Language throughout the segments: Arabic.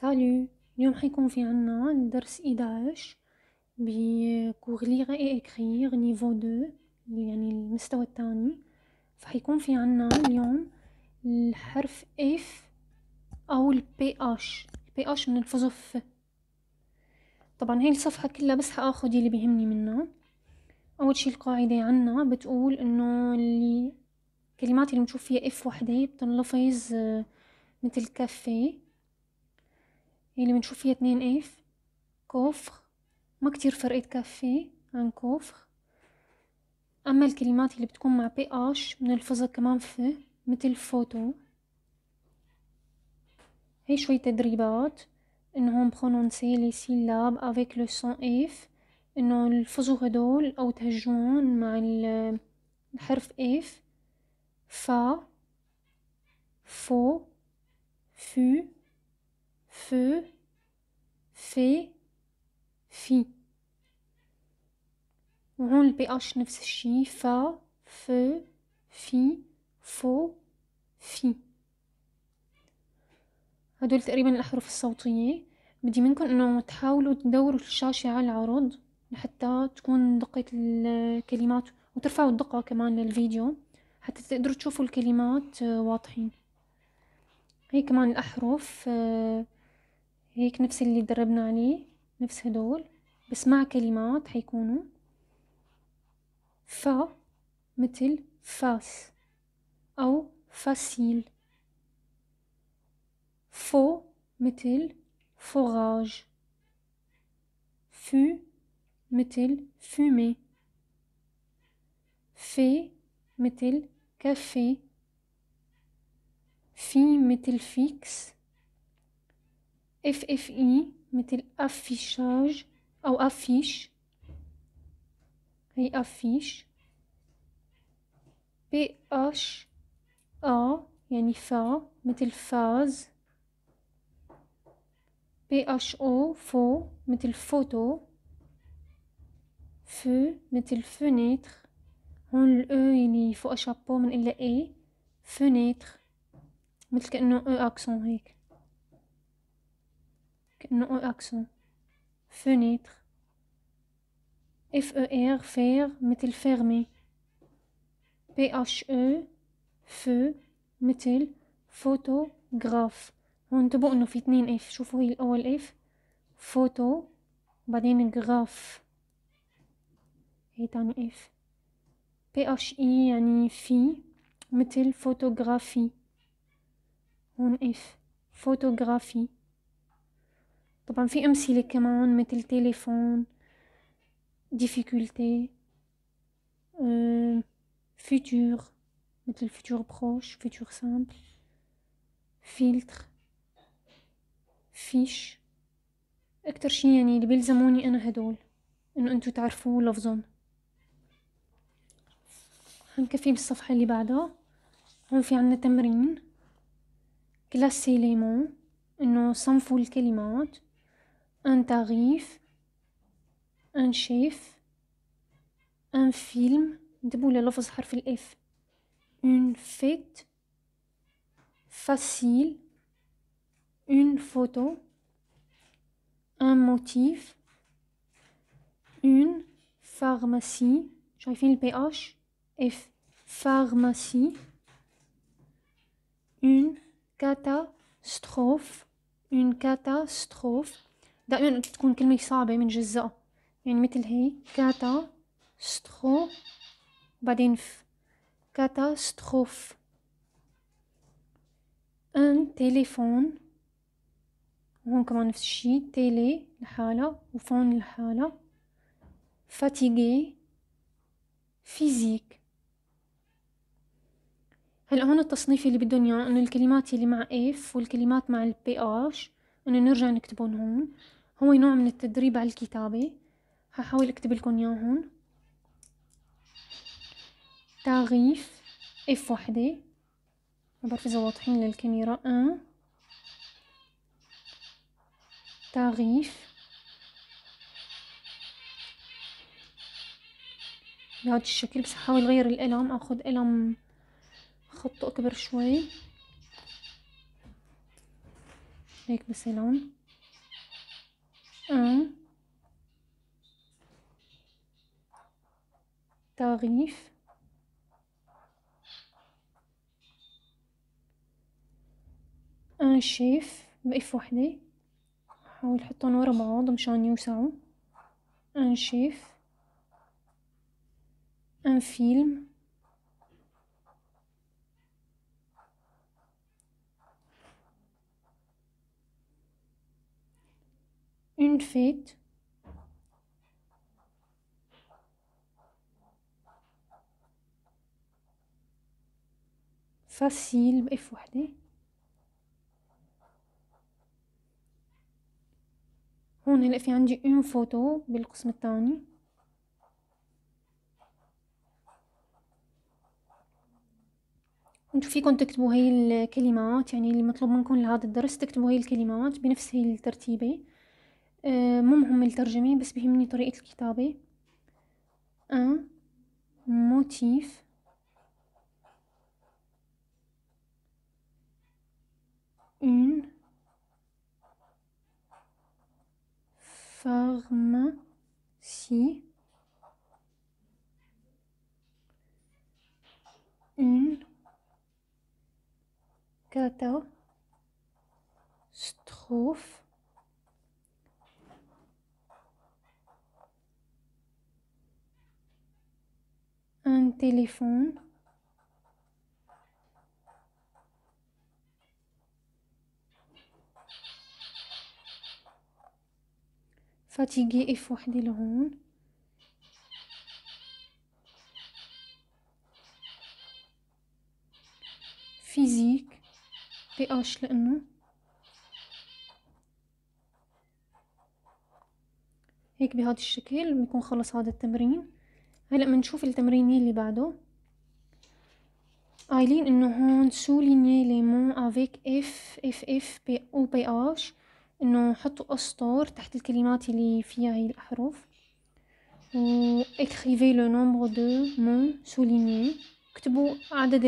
سالو اليوم حيكون في عنا درس إداش بكوغ ليغ اي اكريغ نيفو دو يعني المستوى الثاني فحيكون في عنا اليوم الحرف اف او البي اش البي اش بنلفظه ف طبعا هاي الصفحة كلها بس حاخد اللي بيهمني منها اول شي القاعدة عنا بتقول انه اللي كلمات اللي بنشوف فيها اف وحدة بتنلفظ مثل كافيه اللي بنشوف فيها اتنين اف كوفر ما كتير فرقت كافي عن كوفر اما الكلمات اللي بتكون مع بي اش بنلفظها كمان في مثل فوتو هي شوي تدريبات هون برونونسي لي سيلاب افيك لو سون اف انه الفظو هدول او تهجون مع الحرف اف فا فو فو feu, في في وهون البي اش نفس الشي فا فو في فو في هدول تقريبا الاحرف الصوتية بدي منكم انه تحاولوا تدوروا الشاشة على العرض لحتى تكون دقة الكلمات وترفعوا الدقة كمان للفيديو حتى تقدروا تشوفوا الكلمات آه، واضحين هي كمان الأحرف آه، هيك نفس اللي دربنا عليه نفس هدول بس مع كلمات حيكونوا فا مثل فاس أو فاسيل فو مثل فوغاج فو مثل فومي في مثل كافي في مثل فيكس اف اف اي مثل افيشاج او افيش هي افيش بي اش ا يعني فا مثل فاز بي اش او فو مثل فوتو فو مثل فونيتر هون ال او يعني فوق شابو من الا اي فونيتر مثل كأنه او اكسون هيك كأنه أكسون فونيتر اف او ار فير مثل فيرمي بي أش او فو مثل غراف وانتبهوا انه في اتنين اف شوفوا هي الاول اف فوتو بعدين جراف هي تاني اف بي اش اي يعني في مثل فوتوغرافي هون اف فوتوغرافي طبعا في أمثلة كمان مثل تليفون ديفيكولتي فيتور آه، مثل futur بروش فيتور سامبل فيلتر فيش أكتر شي يعني اللي بيلزموني أنا هدول إنه أنتو تعرفوا لفظهم هنكفي بالصفحة اللي بعدها هون في عنا تمرين كلاسي ليمون إنه صنفوا الكلمات un tarif ان شيف ان فيلم نتبو لفظ حرف الاف اون فيت فاسيل اون photo, ان موتيف اون فارماسي شايفين البي اش اف فارماسي اون catastrophe, اون catastrophe, دائما تكون كلمة صعبة جزء يعني مثل هي كاتا ستخو بعدين ف كاتا ستخوف ان تيليفون وهون كمان نفس الشي تيلي لحالها وفون لحالها فاتيجي فيزيك هلا هون التصنيف اللي بدهم اياه انه الكلمات اللي مع اف والكلمات مع البي اش انه نرجع نكتبهم هون هو نوع من التدريب على الكتابة هحاول اكتب لكم هون تغيف اف وحدة ما بعرف اذا واضحين للكاميرا ان آه. تغيف بهذا الشكل بس حاول غير القلم اخذ قلم خطه اكبر شوي هيك بس بسلام الرغيف ان شيف باف وحدي نحاول نحطهم ورا بعض مشان يوسعوا ان شيف ان فيلم une fête فاسيل باف وحدي هون هلا في عندي اون فوتو بالقسم الثاني انتو فيكم تكتبوا هاي الكلمات يعني اللي مطلوب منكم لهذا الدرس تكتبوا هاي الكلمات بنفس هاي الترتيبة آه، مو مهم الترجمة بس بهمني طريقة الكتابة ان آه، موتيف une pharmacie, une catastrophe, un téléphone, فاتيغي اف وحدي لهون فيزيك بي اش لانه هيك بهذا الشكل بيكون خلص هذا التمرين هلا بنشوف التمرين اللي بعده قايلين انه هون سوليني لي مون افيك اف اف اف بي او بي اش انه حطوا اسطر تحت الكلمات اللي فيها هي الاحرف و اكريفي لو نومبر دو مون سوليني اكتبوا عدد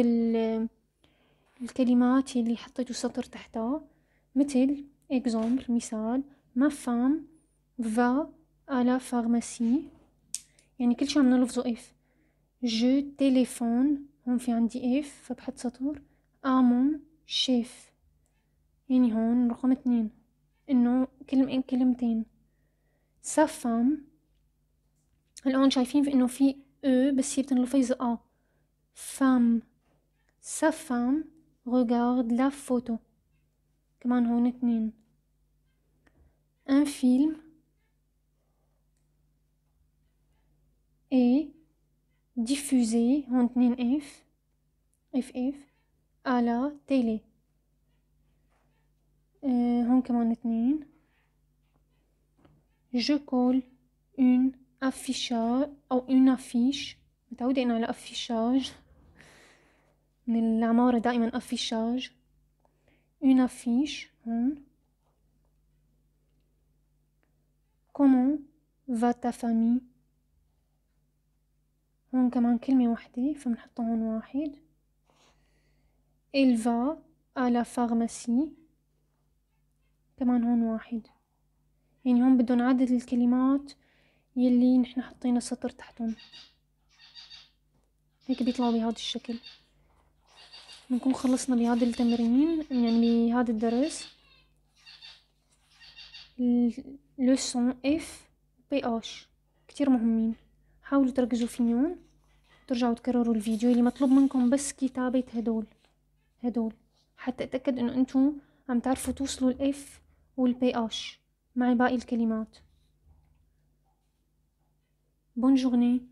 الكلمات اللي حطيتوا سطر تحتها مثل اكزومبل مثال ما فام فا على فارماسي يعني كل شي عم نلفظه اف جو تيليفون هون في عندي اف فبحط سطر امون شيف يعني هون رقم اثنين انه كلمة كلمتين سفم الان شايفين انه في او بس هي بتنلفظ اه فام sa femme لا فوتو كمان هون اتنين ان فيلم اي ديفوزي هون اتنين اف اف اف على تيلي Euh, هون كمان اثنين جو كول اون افيشاج او اون افيش متعودة انه على افيشاج من العمارة دائما افيشاج اون افيش هون كومون فا تا فامي هون كمان كلمة واحدة فبنحطها هون واحد إلفا على فارماسي كمان هون واحد يعني هون بدهم عدد الكلمات يلي نحن حطينا سطر تحتهم هيك بيطلعوا بهذا الشكل بنكون خلصنا بهذا التمرين يعني بهذا الدرس لوسون اف بي اش كتير مهمين حاولوا تركزوا فيهم ترجعوا تكرروا الفيديو اللي مطلوب منكم بس كتابة هدول هدول حتى اتأكد انه انتم عم تعرفوا توصلوا الاف والبي اش مع باقي الكلمات بونجورني